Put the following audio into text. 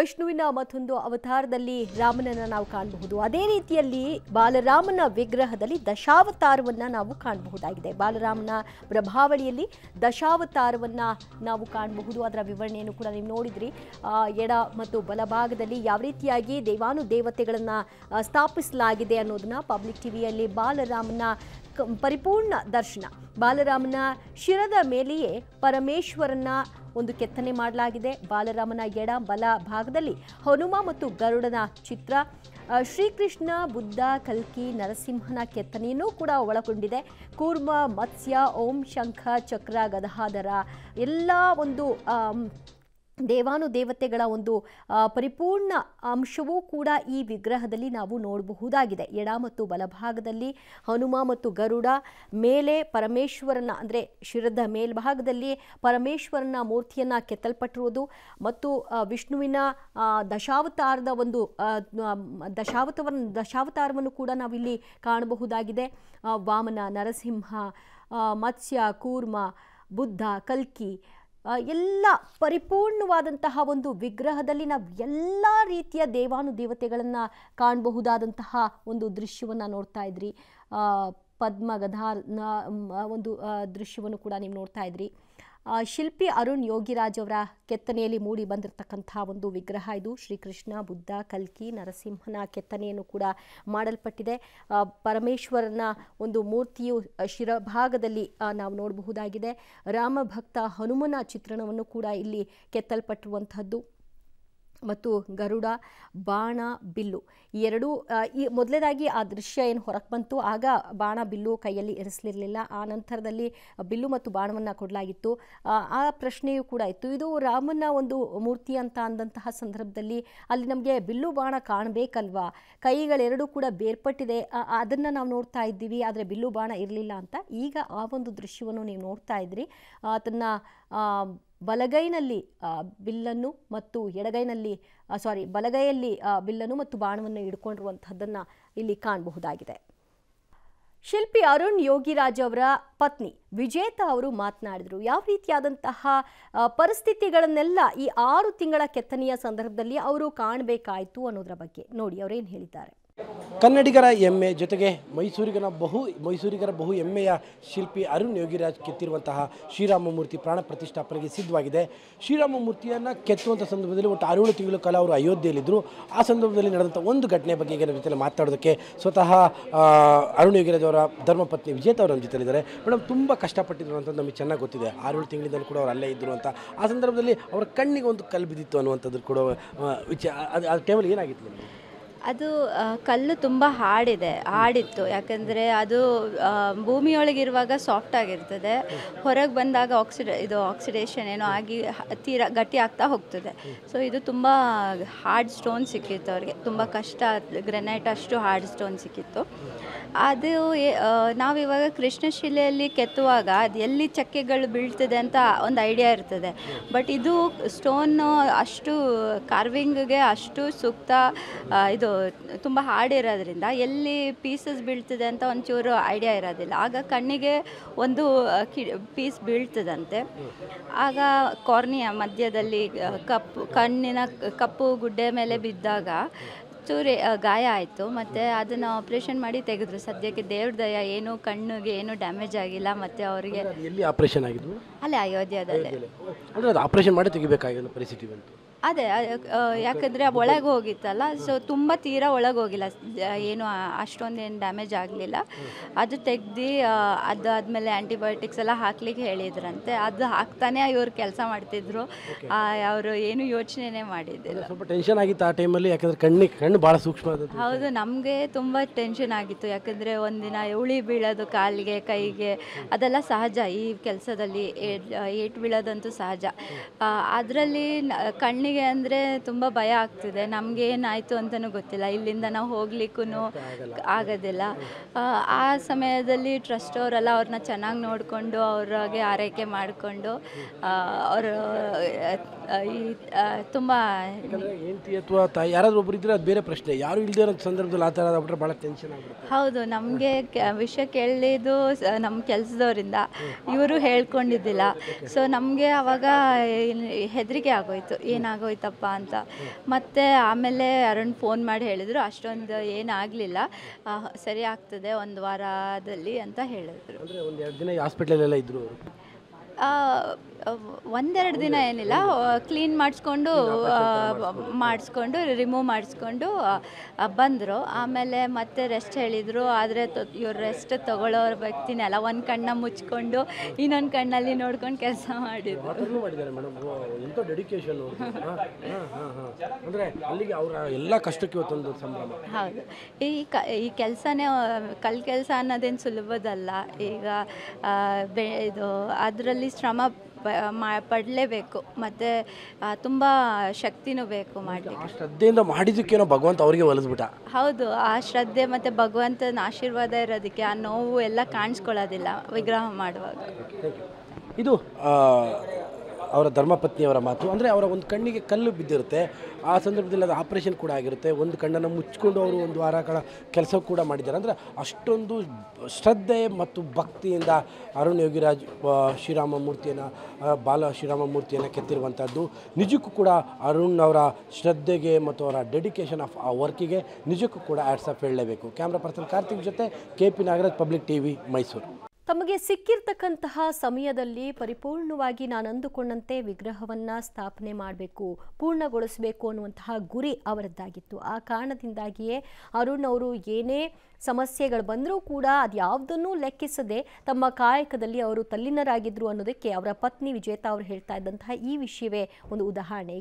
ವಿಷ್ಣುವಿನ ಮತ್ತೊಂದು ಅವತಾರದಲ್ಲಿ ರಾಮನನ್ನ ನಾವು ಕಾಣಬಹುದು ಅದೇ ರೀತಿಯಲ್ಲಿ ಬಾಲರಾಮನ ವಿಗ್ರಹದಲ್ಲಿ ದಶಾವತಾರವನ್ನು ನಾವು ಕಾಣಬಹುದಾಗಿದೆ ಬಾಲರಾಮನ ಪ್ರಭಾವಳಿಯಲ್ಲಿ ದಶಾವತಾರವನ್ನು ನಾವು ಕಾಣಬಹುದು ಅದರ ವಿವರಣೆಯನ್ನು ಕೂಡ ನೀವು ನೋಡಿದ್ರಿ ಎಡ ಮತ್ತು ಬಲಭಾಗದಲ್ಲಿ ಯಾವ ರೀತಿಯಾಗಿ ದೇವಾನು ದೇವತೆಗಳನ್ನು ಸ್ಥಾಪಿಸಲಾಗಿದೆ ಅನ್ನೋದನ್ನ ಪಬ್ಲಿಕ್ ಟಿವಿಯಲ್ಲಿ ಬಾಲರಾಮನ ಪರಿಪೂರ್ಣ ದರ್ಶನ ಬಾಲರಾಮನ ಶಿರದ ಮೇಲೆಯೇ ಪರಮೇಶ್ವರನ ಒಂದು ಕೆತ್ತನೆ ಮಾಡಲಾಗಿದೆ ಬಾಲರಾಮನ ಎಡ ಬಲ ಭಾಗದಲ್ಲಿ ಹನುಮ ಮತ್ತು ಗರುಡನ ಚಿತ್ರ ಶ್ರೀಕೃಷ್ಣ ಬುದ್ಧ ಕಲ್ಕಿ ನರಸಿಂಹನ ಕೆತ್ತನೆಯನ್ನು ಕೂಡ ಒಳಗೊಂಡಿದೆ ಕೂರ್ಮ ಮತ್ಸ್ಯ ಓಂ ಶಂಖ ಚಕ್ರ ಗದಹಾದರ ಎಲ್ಲ ಒಂದು ದೇವಾನುದೇವತೆಗಳ ಒಂದು ಪರಿಪೂರ್ಣ ಅಂಶವೂ ಕೂಡ ಈ ವಿಗ್ರಹದಲ್ಲಿ ನಾವು ನೋಡಬಹುದಾಗಿದೆ ಎಡ ಮತ್ತು ಬಲಭಾಗದಲ್ಲಿ ಹನುಮ ಮತ್ತು ಗರುಡ ಮೇಲೆ ಪರಮೇಶ್ವರನ ಅಂದರೆ ಶಿರದ ಮೇಲ್ಭಾಗದಲ್ಲಿ ಪರಮೇಶ್ವರನ ಮೂರ್ತಿಯನ್ನು ಕೆತ್ತಲ್ಪಟ್ಟಿರುವುದು ಮತ್ತು ವಿಷ್ಣುವಿನ ದಶಾವತಾರದ ಒಂದು ದಶಾವತವರ ದಶಾವತಾರವನ್ನು ಕೂಡ ನಾವಿಲ್ಲಿ ಕಾಣಬಹುದಾಗಿದೆ ವಾಮನ ನರಸಿಂಹ ಮತ್ಸ್ಯ ಕೂರ್ಮ ಬುದ್ಧ ಕಲ್ಕಿ ಎಲ್ಲ ಪರಿಪೂರ್ಣವಾದಂತಹ ಒಂದು ವಿಗ್ರಹದಲ್ಲಿ ನಾವು ಎಲ್ಲ ರೀತಿಯ ದೇವಾನು ದೇವತೆಗಳನ್ನು ಕಾಣಬಹುದಾದಂತಹ ಒಂದು ದೃಶ್ಯವನ್ನು ನೋಡ್ತಾ ಇದ್ರಿ ಪದ್ಮಗಧಾರ್ನ ಒಂದು ದೃಶ್ಯವನ್ನು ಕೂಡ ನೀವು ನೋಡ್ತಾ ಇದ್ರಿ ಶಿಲ್ಪಿ ಅರುಣ್ ಯೋಗಿರಾಜ್ ಅವರ ಕೆತ್ತನೆಯಲ್ಲಿ ಮೂಡಿ ಬಂದಿರತಕ್ಕಂತಹ ಒಂದು ವಿಗ್ರಹ ಇದು ಶ್ರೀಕೃಷ್ಣ ಬುದ್ಧ ಕಲ್ಕಿ ನರಸಿಂಹನ ಕೆತ್ತನೆಯನ್ನು ಕೂಡ ಮಾಡಲ್ಪಟ್ಟಿದೆ ಪರಮೇಶ್ವರನ ಒಂದು ಮೂರ್ತಿಯು ಶಿರಭಾಗದಲ್ಲಿ ನಾವು ನೋಡಬಹುದಾಗಿದೆ ರಾಮಭಕ್ತ ಹನುಮನ ಚಿತ್ರಣವನ್ನು ಕೂಡ ಇಲ್ಲಿ ಕೆತ್ತಲ್ಪಟ್ಟಿರುವಂಥದ್ದು ಮತ್ತು ಗರುಡ ಬಾಣ ಬಿಲ್ಲು ಈ ಎರಡೂ ಈ ಮೊದಲೇದಾಗಿ ಆ ದೃಶ್ಯ ಏನು ಹೊರಗೆ ಬಂತು ಆಗ ಬಾಣ ಬಿಲ್ಲು ಕೈಯಲ್ಲಿ ಇರಿಸಲಿರಲಿಲ್ಲ ಆ ನಂತರದಲ್ಲಿ ಬಿಲ್ಲು ಮತ್ತು ಬಾಣವನ್ನು ಕೊಡಲಾಗಿತ್ತು ಆ ಪ್ರಶ್ನೆಯೂ ಕೂಡ ಇತ್ತು ಇದು ರಾಮನ ಒಂದು ಮೂರ್ತಿ ಅಂತ ಅಂದಂತಹ ಸಂದರ್ಭದಲ್ಲಿ ಅಲ್ಲಿ ನಮಗೆ ಬಿಲ್ಲು ಬಾಣ ಕಾಣಬೇಕಲ್ವಾ ಕೈಗಳೆರಡೂ ಕೂಡ ಬೇರ್ಪಟ್ಟಿದೆ ಅದನ್ನು ನಾವು ನೋಡ್ತಾ ಇದ್ದೀವಿ ಆದರೆ ಬಿಲ್ಲು ಬಾಣ ಇರಲಿಲ್ಲ ಅಂತ ಈಗ ಆ ಒಂದು ದೃಶ್ಯವನ್ನು ನೀವು ನೋಡ್ತಾ ಇದ್ರಿ ತನ್ನ ಬಲಗೈನಲ್ಲಿ ಬಿಲ್ಲನ್ನು ಮತ್ತು ಎಡಗೈನಲ್ಲಿ ಸಾರಿ ಬಲಗೈಯಲ್ಲಿ ಬಿಲ್ಲನ್ನು ಮತ್ತು ಬಾಣವನ್ನು ಹಿಡ್ಕೊಂಡಿರುವಂಥದ್ದನ್ನು ಇಲ್ಲಿ ಕಾಣಬಹುದಾಗಿದೆ ಶಿಲ್ಪಿ ಅರುಣ್ ಯೋಗಿರಾಜ್ ಅವರ ಪತ್ನಿ ವಿಜೇತಾ ಅವರು ಮಾತನಾಡಿದರು ಯಾವ ರೀತಿಯಾದಂತಹ ಪರಿಸ್ಥಿತಿಗಳನ್ನೆಲ್ಲ ಈ ಆರು ತಿಂಗಳ ಕೆತ್ತನೆಯ ಸಂದರ್ಭದಲ್ಲಿ ಅವರು ಕಾಣಬೇಕಾಯಿತು ಅನ್ನೋದರ ಬಗ್ಗೆ ನೋಡಿ ಅವರೇನು ಹೇಳಿದ್ದಾರೆ ಕನ್ನಡಿಗರ ಎಮ್ಮೆ ಜೊತೆಗೆ ಮೈಸೂರಿಗನ ಬಹು ಮೈಸೂರಿಗರ ಬಹು ಎಮ್ಮೆಯ ಶಿಲ್ಪಿ ಅರುಣ್ ಯೋಗಿರಾಜ್ ಕೆತ್ತಿರುವಂತಹ ಶ್ರೀರಾಮಮೂರ್ತಿ ಪ್ರಾಣ ಪ್ರತಿಷ್ಠಾಪನೆಗೆ ಸಿದ್ಧವಾಗಿದೆ ಮೂರ್ತಿಯನ್ನು ಕೆತ್ತುವಂಥ ಸಂದರ್ಭದಲ್ಲಿ ಒಟ್ಟು ಆರೇಳು ತಿಂಗಳ ಕಾಲ ಅವರು ಅಯೋಧ್ಯೆಯಲ್ಲಿದ್ದರು ಆ ಸಂದರ್ಭದಲ್ಲಿ ನಡೆದಂಥ ಒಂದು ಘಟನೆ ಬಗ್ಗೆ ಈಗ ನಮ್ಮ ಜೊತೆ ಮಾತಾಡೋದಕ್ಕೆ ಸ್ವತಃ ಅರುಣ್ ಯೋಗಿರಾಜ್ ಅವರ ಧರ್ಮಪತ್ನಿ ವಿಜೇತ ಅವರು ನಮ್ಮ ಜೊತೆಲಿದ್ದಾರೆ ಮೇಡಮ್ ತುಂಬ ಕಷ್ಟಪಟ್ಟಿದ್ರು ಅಂತ ನಮಗೆ ಚೆನ್ನಾಗಿ ಗೊತ್ತಿದೆ ಆರೇಳು ತಿಂಗಳಿಂದಲೂ ಕೂಡ ಅವರು ಅಲ್ಲೇ ಇದ್ದರು ಅಂತ ಆ ಸಂದರ್ಭದಲ್ಲಿ ಅವರ ಕಣ್ಣಿಗೆ ಒಂದು ಕಲ್ಲು ಬಿದ್ದಿತ್ತು ಅನ್ನುವಂಥದ್ದು ಕೂಡ ವಿಚಾರ ಅದು ಆ ಟೈಮಲ್ಲಿ ಏನಾಗಿತ್ತು ಅದು ಕಲ್ಲು ತುಂಬ ಹಾಡಿದೆ ಹಾಡಿತ್ತು ಯಾಕಂದರೆ ಅದು ಭೂಮಿಯೊಳಗಿರುವಾಗ ಸಾಫ್ಟ್ ಆಗಿರ್ತದೆ ಹೊರಗೆ ಬಂದಾಗ ಆಕ್ಸಿಡ ಇದು ಆಕ್ಸಿಡೇಷನ್ ಏನೋ ಆಗಿ ತೀರ ಗಟ್ಟಿ ಆಗ್ತಾ ಹೋಗ್ತದೆ ಸೊ ಇದು ತುಂಬ ಹಾರ್ಡ್ ಸ್ಟೋನ್ ಸಿಕ್ಕಿತ್ತು ಅವ್ರಿಗೆ ತುಂಬ ಕಷ್ಟ ಗ್ರೆನೈಟ್ ಅಷ್ಟು ಹಾರ್ಡ್ ಸ್ಟೋನ್ ಸಿಕ್ಕಿತ್ತು ಅದು ನಾವಿವಾಗ ಕೃಷ್ಣಶಿಲೆಯಲ್ಲಿ ಕೆತ್ತುವಾಗ ಅದು ಎಲ್ಲಿ ಚಕ್ಕೆಗಳು ಬೀಳ್ತದೆ ಅಂತ ಒಂದು ಐಡಿಯಾ ಇರ್ತದೆ ಬಟ್ ಇದು ಸ್ಟೋನು ಅಷ್ಟು ಕಾರ್ವಿಂಗ್ಗೆ ಅಷ್ಟು ಸೂಕ್ತ ಇದು ತುಂಬ ಹಾರ್ಡ್ ಇರೋದ್ರಿಂದ ಎಲ್ಲಿ ಪೀಸಸ್ ಬೀಳ್ತದೆ ಅಂತ ಒಂಚೂರು ಐಡಿಯಾ ಇರೋದಿಲ್ಲ ಆಗ ಕಣ್ಣಿಗೆ ಒಂದು ಕಿ ಪೀಸ್ ಬೀಳ್ತದಂತೆ ಆಗ ಕಾರ್ನಿಯ ಮಧ್ಯದಲ್ಲಿ ಕಪ್ಪು ಕಣ್ಣಿನ ಕಪ್ಪು ಗುಡ್ಡೆ ಮೇಲೆ ಬಿದ್ದಾಗ ಚೂರು ಗಾಯ ಆಯಿತು ಮತ್ತು ಅದನ್ನು ಆಪ್ರೇಷನ್ ಮಾಡಿ ತೆಗೆದ್ರು ಸದ್ಯಕ್ಕೆ ದೇವ್ರ ದಯ ಏನು ಕಣ್ಣಿಗೆ ಏನು ಡ್ಯಾಮೇಜ್ ಆಗಿಲ್ಲ ಮತ್ತು ಅವರಿಗೆ ಎಲ್ಲಿ ಆಪ್ರೇಷನ್ ಆಗಿದ್ದು ಅಲ್ಲೇ ಅಯೋಧ್ಯದಲ್ಲಿ ಅಂದರೆ ಆಪ್ರೇಷನ್ ಮಾಡಿ ತೆಗಿಬೇಕಾಗಿಲ್ಲ ಪರಿಸ್ಥಿತಿ ಬಂತು ಅದೇ ಯಾಕಂದರೆ ಒಳಗೆ ಹೋಗಿತ್ತಲ್ಲ ಸೊ ತುಂಬ ತೀರಾ ಒಳಗೆ ಹೋಗಿಲ್ಲ ಏನು ಅಷ್ಟೊಂದೇನು ಡ್ಯಾಮೇಜ್ ಆಗಲಿಲ್ಲ ಅದು ತೆಗ್ದು ಅದಾದಮೇಲೆ ಆ್ಯಂಟಿಬಯೋಟಿಕ್ಸ್ ಎಲ್ಲ ಹಾಕ್ಲಿಕ್ಕೆ ಹೇಳಿದ್ರಂತೆ ಅದು ಹಾಕ್ತಾನೆ ಇವರು ಕೆಲಸ ಮಾಡ್ತಿದ್ರು ಅವರು ಏನು ಯೋಚನೆನೇ ಮಾಡಿದ್ದಿಲ್ಲ ಸ್ವಲ್ಪ ಟೆನ್ಷನ್ ಆಗಿತ್ತು ಆ ಟೈಮಲ್ಲಿ ಯಾಕಂದ್ರೆ ಕಣ್ಣಿಗೆ ಕಣ್ಣು ಭಾಳ ಸೂಕ್ಷ್ಮ ಹೌದು ನಮಗೆ ತುಂಬ ಟೆನ್ಷನ್ ಆಗಿತ್ತು ಯಾಕಂದರೆ ಒಂದಿನ ಉಳಿ ಬೀಳೋದು ಕಾಲಿಗೆ ಕೈಗೆ ಅದೆಲ್ಲ ಸಹಜ ಈ ಕೆಲಸದಲ್ಲಿ ಏಟ್ ಬೀಳೋದಂತೂ ಸಹಜ ಅದರಲ್ಲಿ ಕಣ್ಣಿಗೆ ನನಗೆ ಅಂದರೆ ತುಂಬ ಭಯ ಆಗ್ತಿದೆ ನಮಗೆ ಏನಾಯಿತು ಅಂತಲೂ ಗೊತ್ತಿಲ್ಲ ಇಲ್ಲಿಂದ ನಾವು ಹೋಗ್ಲಿಕ್ಕೂ ಆಗೋದಿಲ್ಲ ಆ ಸಮಯದಲ್ಲಿ ಟ್ರಸ್ಟ್ ಅವರೆಲ್ಲ ಅವ್ರನ್ನ ಚೆನ್ನಾಗಿ ನೋಡಿಕೊಂಡು ಅವ್ರಿಗೆ ಆರೈಕೆ ಮಾಡಿಕೊಂಡು ಅವರು ಈ ತುಂಬ ಹೆಂಡತಿ ಅಥವಾ ತಾಯಿ ಯಾರಾದರೂ ಇದ್ದರೆ ಅದು ಬೇರೆ ಪ್ರಶ್ನೆ ಯಾರು ಇಲ್ಲದೆ ಸಂದರ್ಭದಲ್ಲಿ ಆ ಥರ ಭಾಳ ಟೆನ್ಷನ್ ಆಗಿರುತ್ತೆ ಹೌದು ನಮಗೆ ವಿಷಯ ಕೇಳಿದ್ದು ನಮ್ಮ ಕೆಲಸದವರಿಂದ ಇವರು ಹೇಳ್ಕೊಂಡಿದ್ದಿಲ್ಲ ಸೊ ನಮಗೆ ಅವಾಗ ಹೆದರಿಕೆ ಆಗೋಯ್ತು ಏನಾಗೋಯ್ತಪ್ಪ ಅಂತ ಮತ್ತೆ ಆಮೇಲೆ ಅರುಣ್ ಫೋನ್ ಮಾಡಿ ಹೇಳಿದರು ಅಷ್ಟೊಂದು ಏನಾಗಲಿಲ್ಲ ಸರಿ ಆಗ್ತದೆ ಒಂದು ವಾರದಲ್ಲಿ ಅಂತ ಹೇಳಿದ್ರು ಅಂದರೆ ಒಂದು ಎರಡು ದಿನ ಹಾಸ್ಪಿಟ್ಲಲ್ಲೆಲ್ಲ ಇದ್ದರು ಅವರು ಒಂದೆರಡು ದಿನ ಏನಿಲ್ಲ ಕ್ಲೀನ್ ಮಾಡಿಸ್ಕೊಂಡು ಮಾಡಿಸ್ಕೊಂಡು ರಿಮೂವ್ ಮಾಡಿಸ್ಕೊಂಡು ಬಂದರು ಆಮೇಲೆ ಮತ್ತೆ ರೆಸ್ಟ್ ಹೇಳಿದರು ಆದರೆ ಇವ್ರು ರೆಸ್ಟ್ ತೊಗೊಳ್ಳೋ ವ್ಯಕ್ತಿನೇ ಅಲ್ಲ ಒಂದು ಕಣ್ಣ ಮುಚ್ಕೊಂಡು ಇನ್ನೊಂದು ಕಣ್ಣಲ್ಲಿ ನೋಡ್ಕೊಂಡು ಕೆಲಸ ಮಾಡಿದ್ರು ಹೌದು ಈ ಕ ಈ ಕೆಲಸನೇ ಕಲ್ ಕೆಲಸ ಅನ್ನೋದೇನು ಸುಲಭದಲ್ಲ ಈಗ ಇದು ಅದರಲ್ಲಿ ಶ್ರಮ ಪಡಲೇಬೇಕು ಮತ್ತು ತುಂಬ ಶಕ್ತಿನೂ ಬೇಕು ಮಾಡಲಿಕ್ಕೆ ಶ್ರದ್ಧೆಯಿಂದ ಮಾಡಿದ್ದಕ್ಕೇನೋ ಭಗವಂತ ಅವರಿಗೆ ಒಲಿಸ್ಬಿಟ್ಟ ಹೌದು ಆ ಶ್ರದ್ಧೆ ಮತ್ತು ಭಗವಂತನ ಆಶೀರ್ವಾದ ಇರೋದಕ್ಕೆ ಆ ನೋವು ಎಲ್ಲ ಕಾಣಿಸ್ಕೊಳ್ಳೋದಿಲ್ಲ ವಿಗ್ರಹ ಮಾಡುವಾಗ ಇದು ಅವರ ಧರ್ಮಪತ್ನಿಯವರ ಮಾತು ಅಂದರೆ ಅವರ ಒಂದು ಕಣ್ಣಿಗೆ ಕಲ್ಲು ಬಿದ್ದಿರುತ್ತೆ ಆ ಸಂದರ್ಭದಲ್ಲಿ ಅದು ಆಪ್ರೇಷನ್ ಕೂಡ ಆಗಿರುತ್ತೆ ಒಂದು ಕಣ್ಣನ್ನು ಮುಚ್ಕೊಂಡು ಅವರು ಒಂದು ವಾರ ಕಾಲ ಕೆಲಸ ಕೂಡ ಮಾಡಿದ್ದಾರೆ ಅಂದರೆ ಅಷ್ಟೊಂದು ಶ್ರದ್ಧೆ ಮತ್ತು ಭಕ್ತಿಯಿಂದ ಅರುಣ್ ಯೋಗಿರಾಜ್ ಶ್ರೀರಾಮ ಮೂರ್ತಿಯನ್ನು ಬಾಲ ಶ್ರೀರಾಮ ಮೂರ್ತಿಯನ್ನು ಕೆತ್ತಿರುವಂಥದ್ದು ನಿಜಕ್ಕೂ ಕೂಡ ಅರುಣ್ ಅವರ ಶ್ರದ್ಧೆಗೆ ಮತ್ತು ಅವರ ಡೆಡಿಕೇಶನ್ ಆಫ್ ಆ ವರ್ಕಿಗೆ ನಿಜಕ್ಕೂ ಕೂಡ ಆಫ್ ಹೇಳಲೇಬೇಕು ಕ್ಯಾಮ್ರಾ ಪರ್ಸನ್ ಕಾರ್ತಿಕ್ ಜೊತೆ K P Nagaraj public T V Mysuru ತಮಗೆ ಸಿಕ್ಕಿರ್ತಕ್ಕಂತಹ ಸಮಯದಲ್ಲಿ ಪರಿಪೂರ್ಣವಾಗಿ ನಾನು ಅಂದುಕೊಂಡಂತೆ ವಿಗ್ರಹವನ್ನು ಸ್ಥಾಪನೆ ಮಾಡಬೇಕು ಪೂರ್ಣಗೊಳಿಸಬೇಕು ಅನ್ನುವಂತಹ ಗುರಿ ಅವರದ್ದಾಗಿತ್ತು ಆ ಕಾರಣದಿಂದಾಗಿಯೇ ಅರುಣ್ ಅವರು ಏನೇ ಸಮಸ್ಯೆಗಳು ಬಂದರೂ ಕೂಡ ಅದು ಯಾವುದನ್ನೂ ಲೆಕ್ಕಿಸದೆ ತಮ್ಮ ಕಾಯಕದಲ್ಲಿ ಅವರು ತಲ್ಲಿನರಾಗಿದ್ದರು ಅನ್ನೋದಕ್ಕೆ ಅವರ ಪತ್ನಿ ವಿಜೇತಾ ಅವರು ಹೇಳ್ತಾ ಇದ್ದಂತಹ ಈ ವಿಷಯವೇ ಒಂದು ಉದಾಹರಣೆ